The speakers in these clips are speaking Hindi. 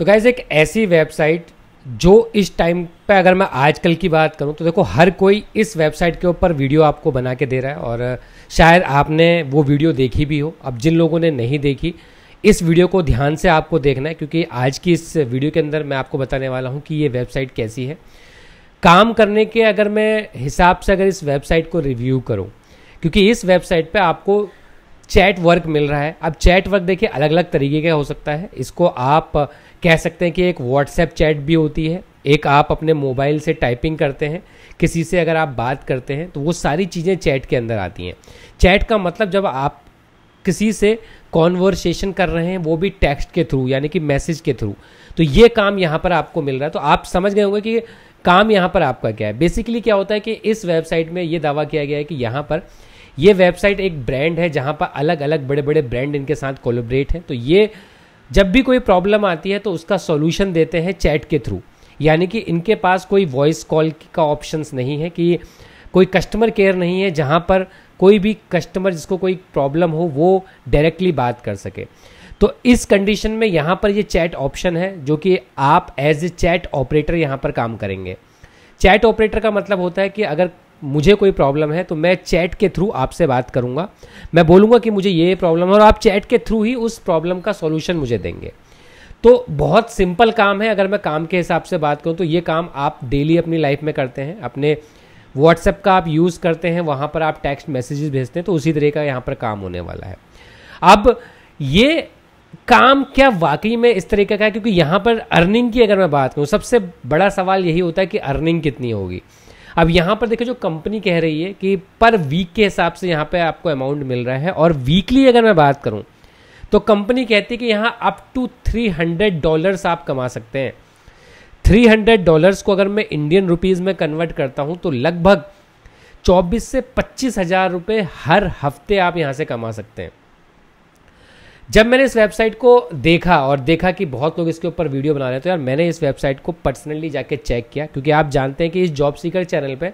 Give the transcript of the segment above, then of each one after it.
तो गाइज एक ऐसी वेबसाइट जो इस टाइम पे अगर मैं आजकल की बात करूं तो देखो हर कोई इस वेबसाइट के ऊपर वीडियो आपको बना के दे रहा है और शायद आपने वो वीडियो देखी भी हो अब जिन लोगों ने नहीं देखी इस वीडियो को ध्यान से आपको देखना है क्योंकि आज की इस वीडियो के अंदर मैं आपको बताने वाला हूँ कि ये वेबसाइट कैसी है काम करने के अगर मैं हिसाब से अगर इस वेबसाइट को रिव्यू करूँ क्योंकि इस वेबसाइट पे आपको चैट वर्क मिल रहा है अब चैट वर्क देखिए अलग अलग तरीके का हो सकता है इसको आप कह सकते हैं कि एक व्हाट्सएप चैट भी होती है एक आप अपने मोबाइल से टाइपिंग करते हैं किसी से अगर आप बात करते हैं तो वो सारी चीज़ें चैट के अंदर आती हैं चैट का मतलब जब आप किसी से कॉन्वर्सेशन कर रहे हैं वो भी टेक्स्ट के थ्रू यानी कि मैसेज के थ्रू तो ये काम यहाँ पर आपको मिल रहा है तो आप समझ गए होंगे कि काम यहाँ पर आपका क्या है बेसिकली क्या होता है कि इस वेबसाइट में ये दावा किया गया है कि यहाँ पर ये वेबसाइट एक ब्रांड है जहाँ पर अलग अलग बड़े बड़े ब्रांड इनके साथ कोलोब्रेट हैं तो ये जब भी कोई प्रॉब्लम आती है तो उसका सॉल्यूशन देते हैं चैट के थ्रू यानी कि इनके पास कोई वॉइस कॉल का ऑप्शंस नहीं है कि कोई कस्टमर केयर नहीं है जहाँ पर कोई भी कस्टमर जिसको कोई प्रॉब्लम हो वो डायरेक्टली बात कर सके तो इस कंडीशन में यहाँ पर ये चैट ऑप्शन है जो कि आप एज ए चैट ऑपरेटर यहाँ पर काम करेंगे चैट ऑपरेटर का मतलब होता है कि अगर मुझे कोई प्रॉब्लम है तो मैं चैट के थ्रू आपसे बात करूंगा मैं बोलूंगा कि मुझे ये प्रॉब्लम है और आप चैट के थ्रू ही उस प्रॉब्लम का सॉल्यूशन मुझे देंगे तो बहुत सिंपल काम है अगर मैं काम के हिसाब से बात करूं तो ये काम आप डेली अपनी लाइफ में करते हैं अपने व्हाट्सएप का आप यूज़ करते हैं वहाँ पर आप टेक्स्ट मैसेजेस भेजते हैं तो उसी तरह का यहाँ पर काम होने वाला है अब ये काम क्या वाकई में इस तरीके का है क्योंकि यहाँ पर अर्निंग की अगर मैं बात करूँ सबसे बड़ा सवाल यही होता है कि अर्निंग कितनी होगी अब यहाँ पर देखिए जो कंपनी कह रही है कि पर वीक के हिसाब से यहाँ पे आपको अमाउंट मिल रहा है और वीकली अगर मैं बात करूँ तो कंपनी कहती है कि यहाँ up to three hundred dollars आप कमा सकते हैं थ्री हंड्रेड डॉलर्स को अगर मैं इंडियन रुपीज़ में कन्वर्ट करता हूँ तो लगभग चौबीस से पच्चीस हज़ार रुपये हर हफ्ते आप यहाँ से कमा सकते हैं जब मैंने इस वेबसाइट को देखा और देखा कि बहुत लोग इसके ऊपर वीडियो बना रहे हैं तो यार मैंने इस वेबसाइट को पर्सनली जाके चेक किया क्योंकि आप जानते हैं कि इस जॉब सीकर चैनल पे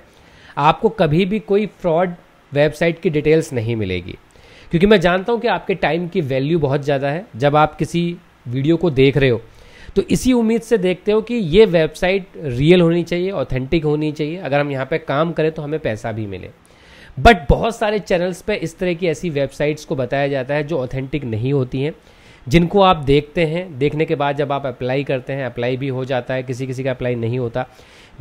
आपको कभी भी कोई फ्रॉड वेबसाइट की डिटेल्स नहीं मिलेगी क्योंकि मैं जानता हूँ कि आपके टाइम की वैल्यू बहुत ज़्यादा है जब आप किसी वीडियो को देख रहे हो तो इसी उम्मीद से देखते हो कि ये वेबसाइट रियल होनी चाहिए ऑथेंटिक होनी चाहिए अगर हम यहाँ पर काम करें तो हमें पैसा भी मिले बट बहुत सारे चैनल्स पे इस तरह की ऐसी वेबसाइट्स को बताया जाता है जो ऑथेंटिक नहीं होती हैं जिनको आप देखते हैं देखने के बाद जब आप अप्लाई करते हैं अप्लाई भी हो जाता है किसी किसी का अप्लाई नहीं होता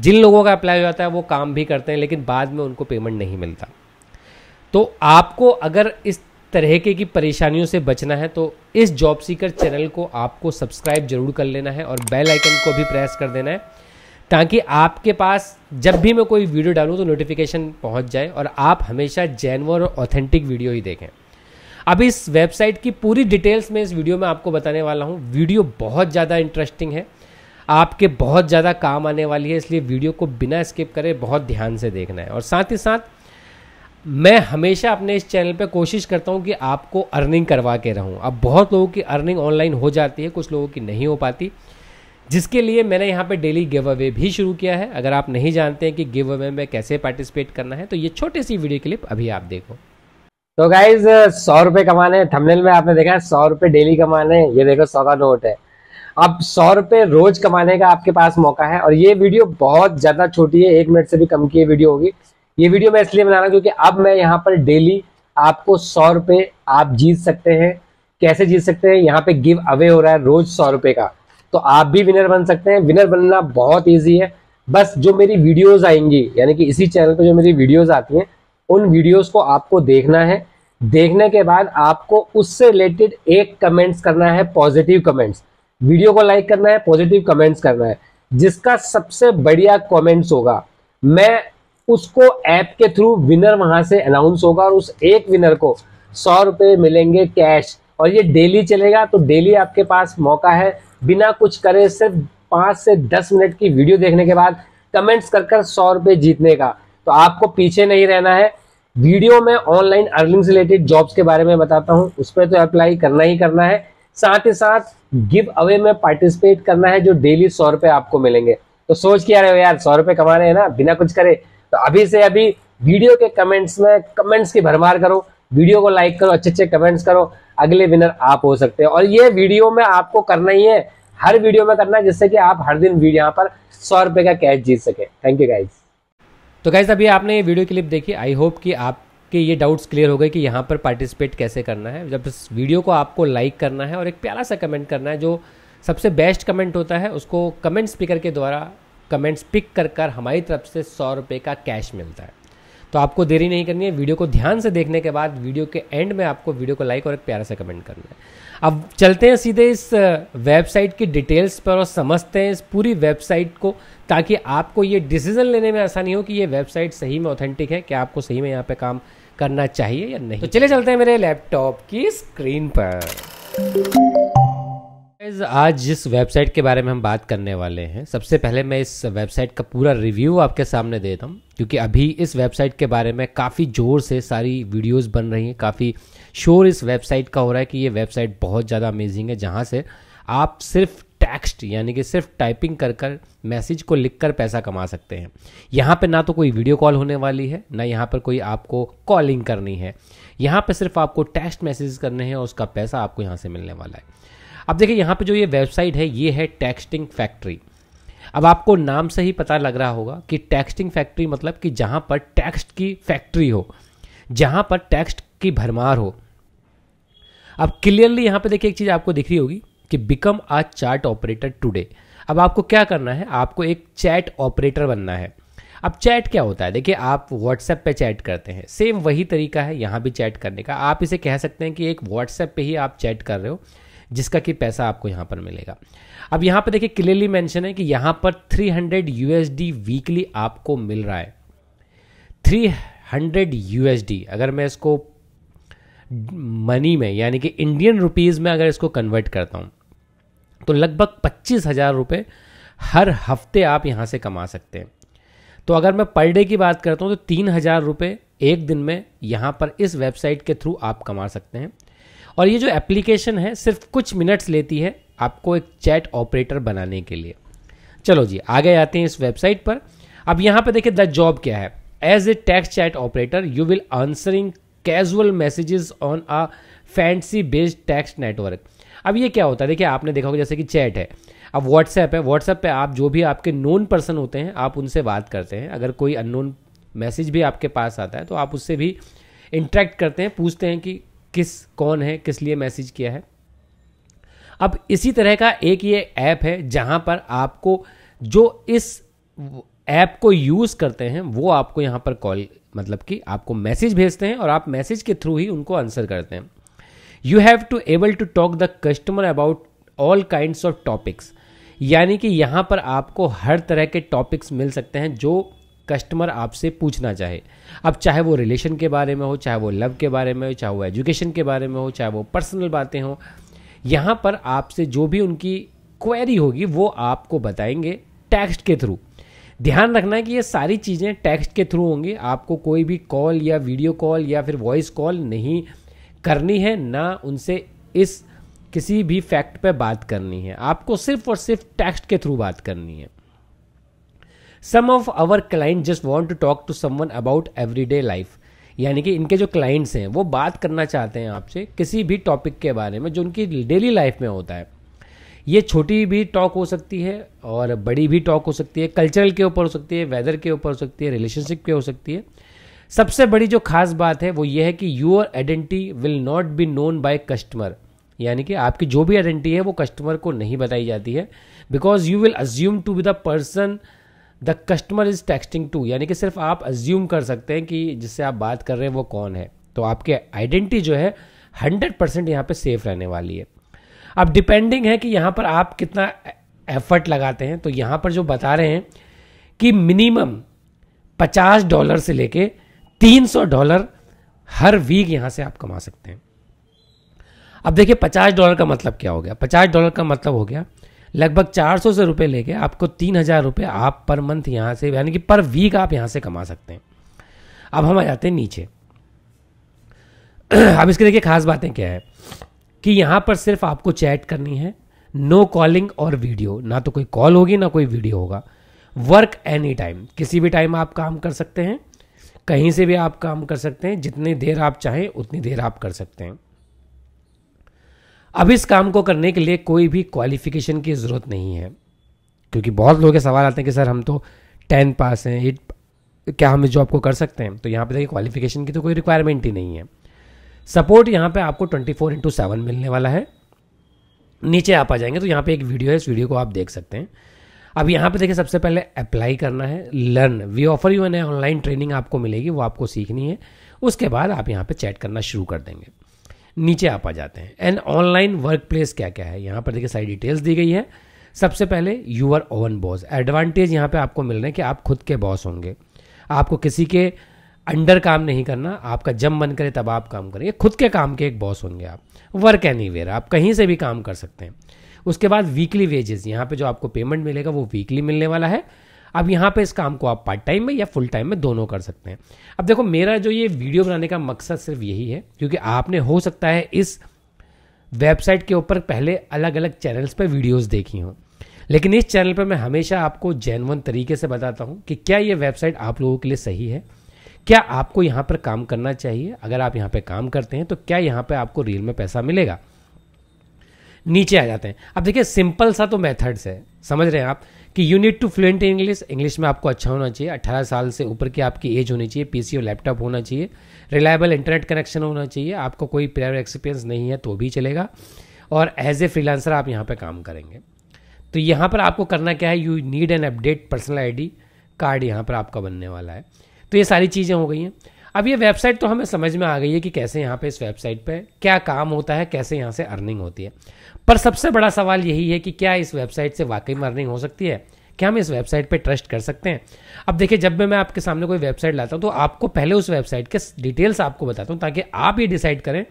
जिन लोगों का अप्लाई हो जाता है वो काम भी करते हैं लेकिन बाद में उनको पेमेंट नहीं मिलता तो आपको अगर इस तरह के की परेशानियों से बचना है तो इस जॉब सीकर चैनल को आपको सब्सक्राइब जरूर कर लेना है और बेल आइकन को भी प्रेस कर देना है ताकि आपके पास जब भी मैं कोई वीडियो डालूँ तो नोटिफिकेशन पहुँच जाए और आप हमेशा जैनवर और ऑथेंटिक वीडियो ही देखें अब इस वेबसाइट की पूरी डिटेल्स में इस वीडियो में आपको बताने वाला हूँ वीडियो बहुत ज़्यादा इंटरेस्टिंग है आपके बहुत ज़्यादा काम आने वाली है इसलिए वीडियो को बिना स्किप करे बहुत ध्यान से देखना है और साथ ही साथ मैं हमेशा अपने इस चैनल पे कोशिश करता हूँ कि आपको अर्निंग करवा के रहूँ अब बहुत लोगों की अर्निंग ऑनलाइन हो जाती है कुछ लोगों की नहीं हो पाती जिसके लिए मैंने यहाँ पे डेली गिव अवे भी शुरू किया है अगर आप नहीं जानते हैं कि गिव अवे में कैसे पार्टिसिपेट करना है तो ये छोटी सी वीडियो क्लिप अभी आप देखो तो गाइज सौ रुपए कमाने थमनेल में आपने देखा है सौ रुपए डेली कमाने ये देखो सौ का नोट है अब सौ रुपए रोज कमाने का आपके पास मौका है और ये वीडियो बहुत ज़्यादा छोटी है एक मिनट से भी कम की वीडियो होगी ये वीडियो मैं इसलिए बना रहा हूँ क्योंकि अब मैं यहाँ पर डेली आपको सौ रुपए आप जीत सकते हैं कैसे जीत सकते हैं यहाँ पे गिव अवे हो रहा है रोज सौ रुपए का तो आप भी विनर बन सकते हैं विनर बनना बहुत ईजी है बस जो मेरी वीडियोज आएंगी यानी कि इसी चैनल पर जो मेरी वीडियोज आती हैं उन वीडियोज को आपको देखना है देखने के बाद आपको उससे रिलेटेड एक कमेंट्स करना है पॉजिटिव कमेंट्स वीडियो को लाइक करना है पॉजिटिव कमेंट्स करना है जिसका सबसे बढ़िया कमेंट्स होगा मैं उसको ऐप के थ्रू विनर वहां से अनाउंस होगा और उस एक विनर को सौ रुपये मिलेंगे कैश और ये डेली चलेगा तो डेली आपके पास मौका है बिना कुछ करे सिर्फ पाँच से दस मिनट की वीडियो देखने के बाद कमेंट्स कर कर सौ रुपये जीतने का तो आपको पीछे नहीं रहना है वीडियो में ऑनलाइन अर्निंग से रिलेटेड जॉब्स के बारे में बताता हूँ उस पर तो अप्लाई करना ही करना है साथ ही साथ गिव अवे में पार्टिसिपेट करना है जो डेली सौ रुपये आपको मिलेंगे तो सोच के आ रहे हो यार सौ रुपये कमा रहे हैं ना बिना कुछ करे तो अभी से अभी वीडियो के कमेंट्स में कमेंट्स की भरमार करो वीडियो को लाइक करो अच्छे अच्छे कमेंट्स करो अगले विनर आप हो सकते हैं और ये वीडियो में आपको करना ही है हर वीडियो में करना है जिससे कि आप हर दिन यहाँ पर सौ रुपए का कैश जीत सके थैंक यू गाइज तो गाइज अभी आपने ये वीडियो क्लिप देखी आई होप कि आप कि ये डाउट्स क्लियर हो गए कि यहाँ पर पार्टिसिपेट कैसे करना है जब इस वीडियो को आपको लाइक करना है और एक प्यारा सा कमेंट करना है जो सबसे बेस्ट कमेंट होता है उसको कमेंट स्पीकर के द्वारा कमेंट्स पिक कर कर हमारी तरफ से सौ रुपये का कैश मिलता है तो आपको देरी नहीं करनी है वीडियो को ध्यान से देखने के बाद वीडियो के एंड में आपको वीडियो को लाइक और एक प्यारा सा कमेंट करना है अब चलते हैं सीधे इस वेबसाइट की डिटेल्स पर और समझते हैं इस पूरी वेबसाइट को ताकि आपको ये डिसीजन लेने में आसानी हो कि ये वेबसाइट सही में ऑथेंटिक है क्या आपको सही में यहाँ पे काम करना चाहिए या नहीं तो चले चलते हैं मेरे लैपटॉप की स्क्रीन पर आज जिस वेबसाइट के बारे में हम बात करने वाले हैं सबसे पहले मैं इस वेबसाइट का पूरा रिव्यू आपके सामने देता हूँ क्योंकि अभी इस वेबसाइट के बारे में काफ़ी ज़ोर से सारी वीडियोस बन रही हैं काफ़ी शोर इस वेबसाइट का हो रहा है कि ये वेबसाइट बहुत ज़्यादा अमेजिंग है जहाँ से आप सिर्फ टेक्स्ट यानी कि सिर्फ टाइपिंग कर कर मैसेज को लिख कर पैसा कमा सकते हैं यहाँ पे ना तो कोई वीडियो कॉल होने वाली है ना यहाँ पर कोई आपको कॉलिंग करनी है यहाँ पे सिर्फ आपको टेक्स्ट मैसेज करने हैं और उसका पैसा आपको यहाँ से मिलने वाला है अब देखिए यहाँ पे जो ये वेबसाइट है ये है टेक्सटिंग फैक्ट्री अब आपको नाम से ही पता लग रहा होगा कि टेक्सटिंग फैक्ट्री मतलब कि जहाँ पर टेक्स्ट की फैक्ट्री हो जहाँ पर टेक्स्ट की भरमार हो अब क्लियरली यहाँ पे देखिए एक चीज़ आपको दिख रही होगी कि become a chat operator today अब आपको क्या करना है आपको एक चैट ऑपरेटर बनना है अब चैट क्या होता है देखिए आप व्हाट्सएप पे चैट करते हैं सेम वही तरीका है यहाँ भी चैट करने का आप इसे कह सकते हैं कि एक व्हाट्सएप पे ही आप चैट कर रहे हो जिसका कि पैसा आपको यहां पर मिलेगा अब यहां पर देखिए क्लियरली मेंशन है कि यहां पर 300 हंड्रेड यूएसडी वीकली आपको मिल रहा है 300 हंड्रेड यूएसडी अगर मैं इसको मनी में यानी कि इंडियन रुपीज़ में अगर इसको कन्वर्ट करता हूं तो लगभग पच्चीस हज़ार रुपए हर हफ्ते आप यहां से कमा सकते हैं तो अगर मैं पर डे की बात करता हूं तो तीन हज़ार रुपये एक दिन में यहां पर इस वेबसाइट के थ्रू आप कमा सकते हैं और ये जो एप्लीकेशन है सिर्फ कुछ मिनट्स लेती है आपको एक चैट ऑपरेटर बनाने के लिए चलो जी आगे आते हैं इस वेबसाइट पर अब यहाँ पर देखिए द जॉब क्या है as a text chat operator you will answering casual messages on a fancy based text network अब ये क्या होता है देखिए आपने देखा होगा जैसे कि चैट है अब व्हाट्सएप है व्हाट्सएप पे आप जो भी आपके नोन पर्सन होते हैं आप उनसे बात करते हैं अगर कोई अननोन मैसेज भी आपके पास आता है तो आप उससे भी इंटरेक्ट करते हैं पूछते हैं कि किस कौन है किस लिए मैसेज किया है अब इसी तरह का एक ये ऐप है जहां पर आपको जो इस ऐप को यूज़ करते हैं वो आपको यहां पर कॉल मतलब कि आपको मैसेज भेजते हैं और आप मैसेज के थ्रू ही उनको आंसर करते हैं you have to able to talk the customer about all kind of topics यानी कि यहां पर आपको हर तरह के टॉपिक्स मिल सकते हैं जो कस्टमर आपसे पूछना चाहे अब चाहे वो रिलेशन के बारे में हो चाहे वो लव के बारे में हो चाहे वो एजुकेशन के बारे में हो चाहे वो पर्सनल बातें हों यहाँ पर आपसे जो भी उनकी क्वेरी होगी वो आपको बताएंगे टेक्स्ट के थ्रू ध्यान रखना है कि ये सारी चीज़ें टेक्स्ट के थ्रू होंगी आपको कोई भी कॉल या वीडियो कॉल या फिर वॉइस कॉल नहीं करनी है ना उनसे इस किसी भी फैक्ट पर बात करनी है आपको सिर्फ और सिर्फ टेक्स्ट के थ्रू बात करनी है some of our client just want to talk to someone about everyday life यानी कि इनके जो क्लाइंट्स हैं वो बात करना चाहते हैं आपसे किसी भी टॉपिक के बारे में जो उनकी डेली लाइफ में होता है ये छोटी भी टॉक हो सकती है और बड़ी भी टॉक हो सकती है कल्चरल के ऊपर हो सकती है वेदर के ऊपर हो सकती है रिलेशनशिप के हो सकती है सबसे बड़ी जो खास बात है वो ये है कि your identity will not be known by customer यानी कि आपकी जो भी आइडेंटिटी है वो कस्टमर को नहीं बताई जाती है because you will assume to be the person the customer is texting to यानी कि सिर्फ आप अज्यूम कर सकते हैं कि जिससे आप बात कर रहे हैं वो कौन है तो आपके आइडेंटिटी जो है हंड्रेड परसेंट यहाँ पर सेफ रहने वाली है अब डिपेंडिंग है कि यहाँ पर आप कितना एफर्ट लगाते हैं तो यहाँ पर जो बता रहे हैं कि मिनिमम पचास डॉलर से लेके तीन सौ डॉलर हर वीक यहाँ से आप कमा सकते हैं अब देखिए पचास डॉलर का मतलब क्या हो गया पचास डॉलर का मतलब हो गया लगभग चार सौ से रुपये लेके आपको तीन हज़ार रुपये आप पर मंथ यहाँ से यानी कि पर वीक आप यहाँ से कमा सकते हैं अब हम आ जाते हैं नीचे अब इसके देखिए खास बातें क्या है कि यहाँ पर सिर्फ आपको चैट करनी है नो कॉलिंग और वीडियो ना तो कोई कॉल होगी ना कोई वीडियो होगा वर्क एनी टाइम किसी भी टाइम आप काम कर सकते हैं कहीं से भी आप काम कर सकते हैं जितनी देर आप चाहें उतनी देर आप कर सकते हैं अब इस काम को करने के लिए कोई भी क्वालिफिकेशन की ज़रूरत नहीं है क्योंकि बहुत लोग सवाल आते हैं कि सर हम तो टेन पास हैं एट क्या हम इस जॉब को कर सकते हैं तो यहाँ पे देखिए क्वालिफिकेशन की तो कोई रिक्वायरमेंट ही नहीं है सपोर्ट यहाँ पे आपको ट्वेंटी फोर इंटू सेवन मिलने वाला है नीचे आप आ जाएंगे तो यहाँ पे एक वीडियो है इस वीडियो को आप देख सकते हैं अब यहाँ पे देखिए सबसे पहले अप्लाई करना है learn we offer you an online training आपको मिलेगी वो आपको सीखनी है उसके बाद आप यहाँ पे चैट करना शुरू कर देंगे नीचे आप आ जाते हैं एंड ऑनलाइन वर्क प्लेस क्या क्या है यहाँ पर देखिए सारी डिटेल्स दी गई है सबसे पहले यूअर ओवन बॉस एडवांटेज यहाँ पर आपको मिल रहे हैं कि आप खुद के बॉस होंगे आपको किसी के अंडर काम नहीं करना आपका जब मन करे तब आप काम करेंगे खुद के काम के एक बॉस होंगे आप वर्क एनी आप कहीं से भी काम कर सकते हैं उसके बाद वीकली वेजेस यहाँ पे जो आपको पेमेंट मिलेगा वो वीकली मिलने वाला है अब यहाँ पे इस काम को आप पार्ट टाइम में या फुल टाइम में दोनों कर सकते हैं अब देखो मेरा जो ये वीडियो बनाने का मकसद सिर्फ यही है क्योंकि आपने हो सकता है इस वेबसाइट के ऊपर पहले अलग अलग चैनल्स पर वीडियोज़ देखी हों लेकिन इस चैनल पर मैं हमेशा आपको जेनवन तरीके से बताता हूँ कि क्या ये वेबसाइट आप लोगों के लिए सही है क्या आपको यहाँ पर काम करना चाहिए अगर आप यहाँ पर काम करते हैं तो क्या यहाँ पर आपको रियल में पैसा मिलेगा नीचे आ जाते हैं अब देखिए सिंपल सा तो मेथड्स है समझ रहे हैं आप कि you need to fluent in English English में आपको अच्छा होना चाहिए अट्ठारह साल से ऊपर की आपकी एज होनी चाहिए पी और लैपटॉप होना चाहिए रिलायबल इंटरनेट कनेक्शन होना चाहिए आपको कोई प्रायर एक्सपीरियंस नहीं है तो भी चलेगा और एज ए फ्रीलांसर आप यहाँ पर काम करेंगे तो यहाँ पर आपको करना क्या है you need an update personal I card यहाँ पर आपका बनने वाला है तो ये सारी चीज़ें हो गई हैं अब ये वेबसाइट तो हमें समझ में आ गई है कि कैसे यहाँ पे इस वेबसाइट पे क्या काम होता है कैसे यहाँ से अर्निंग होती है पर सबसे बड़ा सवाल यही है कि क्या इस वेबसाइट से वाकई मर्निंग हो सकती है क्या हम इस वेबसाइट पे ट्रस्ट कर सकते हैं अब देखिए जब भी मैं आपके सामने कोई वेबसाइट लाता हूँ तो आपको पहले उस वेबसाइट के डिटेल्स आपको बताता हूँ ताकि आप ये डिसाइड करें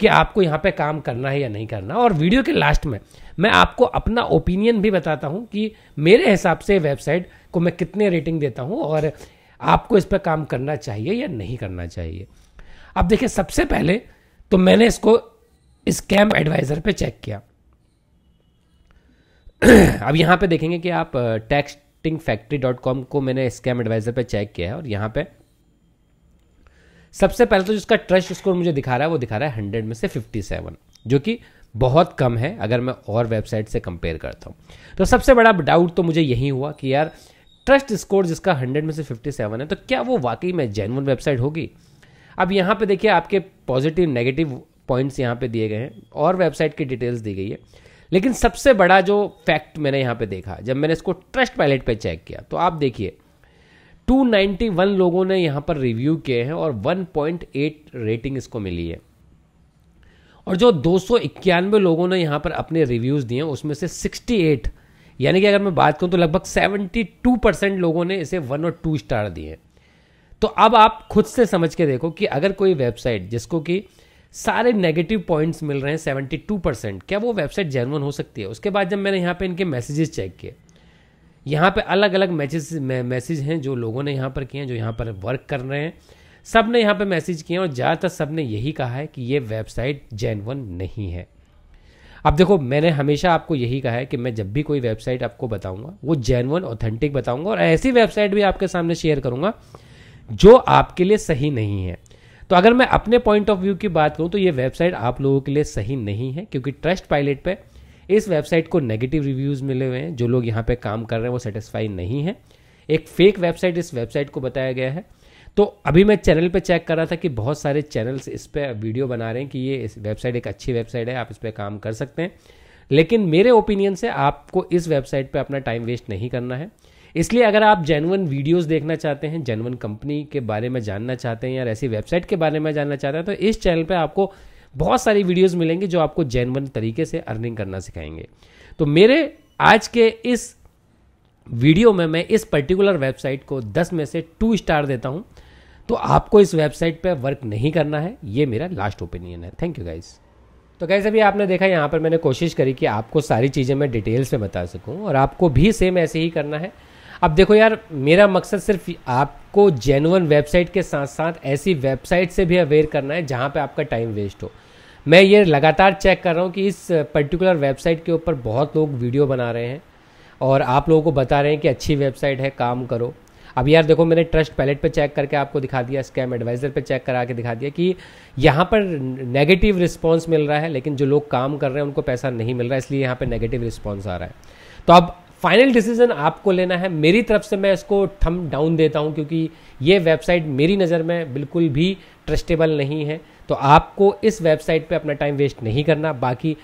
कि आपको यहाँ पे काम करना है या नहीं करना और वीडियो के लास्ट में मैं आपको अपना ओपिनियन भी बताता हूँ कि मेरे हिसाब से वेबसाइट को मैं कितने रेटिंग देता हूँ और आपको इस पर काम करना चाहिए या नहीं करना चाहिए अब देखिए सबसे पहले तो मैंने इसको स्कैम एडवाइज़र पे चेक किया अब यहाँ पे देखेंगे कि आप टेक्सटिंग फैक्ट्री डॉट कॉम को मैंने स्कैम एडवाइजर पे चेक किया है और यहाँ पे सबसे पहले तो जिसका ट्रस्ट स्कोर मुझे दिखा रहा है वो दिखा रहा है हंड्रेड में से फिफ्टी सेवन जो कि बहुत कम है अगर मैं और वेबसाइट से कंपेयर करता हूँ तो सबसे बड़ा डाउट तो मुझे यही हुआ कि यार ट्रस्ट स्कोर जिसका हंड्रेड में से फिफ्टी सेवन है तो क्या वो वाकई में जेनवन वेबसाइट होगी अब यहाँ पे देखिए आपके पॉजिटिव नेगेटिव पॉइंट्स यहाँ पे दिए गए हैं और वेबसाइट की डिटेल्स दी गई है लेकिन सबसे बड़ा जो फैक्ट मैंने यहाँ पे देखा जब मैंने इसको ट्रस्ट पैलेट पे चेक किया तो आप देखिए 291 लोगों ने यहाँ पर रिव्यू किए हैं और 1.8 रेटिंग इसको मिली है और जो दो लोगों ने यहाँ पर अपने रिव्यूज़ दिए हैं उसमें से 68 यानी कि अगर मैं बात करूँ तो लगभग 72 परसेंट लोगों ने इसे वन और टू स्टार दिए तो अब आप खुद से समझ के देखो कि अगर कोई वेबसाइट जिसको कि सारे नेगेटिव पॉइंट्स मिल रहे हैं सेवेंटी टू परसेंट क्या वो वेबसाइट जेनवन हो सकती है उसके बाद जब मैंने यहाँ पे इनके मैसेजेस चेक किए यहाँ पे अलग अलग मैसेज मैसेज हैं जो लोगों ने यहाँ पर किए हैं जो यहाँ पर वर्क कर रहे हैं सब ने यहाँ पे मैसेज किए हैं और ज़्यादातर सब ने यही कहा है कि ये वेबसाइट जेनवन नहीं है अब देखो मैंने हमेशा आपको यही कहा है कि मैं जब भी कोई वेबसाइट आपको बताऊंगा वो जेनवन ऑथेंटिक बताऊंगा और ऐसी वेबसाइट भी आपके सामने शेयर करूंगा जो आपके लिए सही नहीं है तो अगर मैं अपने पॉइंट ऑफ व्यू की बात करूँ तो ये वेबसाइट आप लोगों के लिए सही नहीं है क्योंकि ट्रस्ट पायलट पर इस वेबसाइट को नेगेटिव रिव्यूज़ मिले हुए हैं जो लोग यहाँ पे काम कर रहे हैं वो सेटिस्फाई नहीं है एक फेक वेबसाइट इस वेबसाइट को बताया गया है तो अभी मैं चैनल पे चेक कर रहा था कि बहुत सारे चैनल्स इस पर वीडियो बना रहे हैं कि ये इस वेबसाइट एक अच्छी वेबसाइट है आप इस पर काम कर सकते हैं लेकिन मेरे ओपिनियन से आपको इस वेबसाइट पर अपना टाइम वेस्ट नहीं करना है इसलिए अगर आप जेनवन वीडियोस देखना चाहते हैं जेनवन कंपनी के बारे में जानना चाहते हैं या ऐसी वेबसाइट के बारे में जानना चाहते हैं तो इस चैनल पर आपको बहुत सारी वीडियोस मिलेंगे जो आपको जेनवन तरीके से अर्निंग करना सिखाएंगे तो मेरे आज के इस वीडियो में मैं इस पर्टिकुलर वेबसाइट को 10 में से 2 स्टार देता हूं तो आपको इस वेबसाइट पर वर्क नहीं करना है ये मेरा लास्ट ओपिनियन है थैंक यू गाइज़ तो गाइज अभी आपने देखा यहाँ पर मैंने कोशिश करी कि आपको सारी चीज़ें मैं डिटेल्स में बता सकूँ और आपको भी सेम ऐसे ही करना है अब देखो यार मेरा मकसद सिर्फ आपको जेनुअन वेबसाइट के साथ साथ ऐसी वेबसाइट से भी अवेयर करना है जहाँ पे आपका टाइम वेस्ट हो मैं ये लगातार चेक कर रहा हूँ कि इस पर्टिकुलर वेबसाइट के ऊपर बहुत लोग वीडियो बना रहे हैं और आप लोगों को बता रहे हैं कि अच्छी वेबसाइट है काम करो अब यार देखो मैंने ट्रस्ट पैलेट पे चेक करके आपको दिखा दिया स्कैम एडवाइज़र पे चेक करा के दिखा दिया कि यहाँ पर नेगेटिव रिस्पांस मिल रहा है लेकिन जो लोग काम कर रहे हैं उनको पैसा नहीं मिल रहा है इसलिए यहाँ पर नेगेटिव रिस्पॉन्स आ रहा है तो अब फाइनल डिसीजन आपको लेना है मेरी तरफ से मैं इसको थम डाउन देता हूं क्योंकि ये वेबसाइट मेरी नज़र में बिल्कुल भी ट्रस्टेबल नहीं है तो आपको इस वेबसाइट पे अपना टाइम वेस्ट नहीं करना बाकी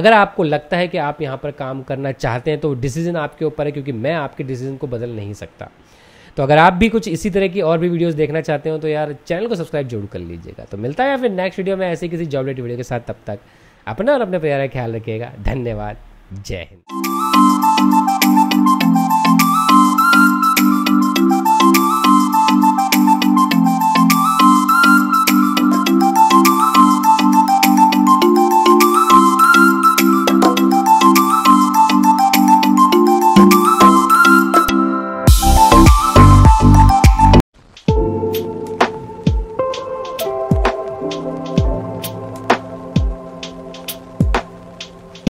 अगर आपको लगता है कि आप यहाँ पर काम करना चाहते हैं तो डिसीजन आपके ऊपर है क्योंकि मैं आपके डिसीजन को बदल नहीं सकता तो अगर आप भी कुछ इसी तरह की और भी वीडियोस देखना चाहते हो तो यार चैनल को सब्सक्राइब जरूर कर लीजिएगा तो मिलता है या फिर नेक्स्ट वीडियो में ऐसे किसी जॉब वीडियो के साथ तब तक अपना और अपने प्यारा ख्याल रखिएगा धन्यवाद जय हिंद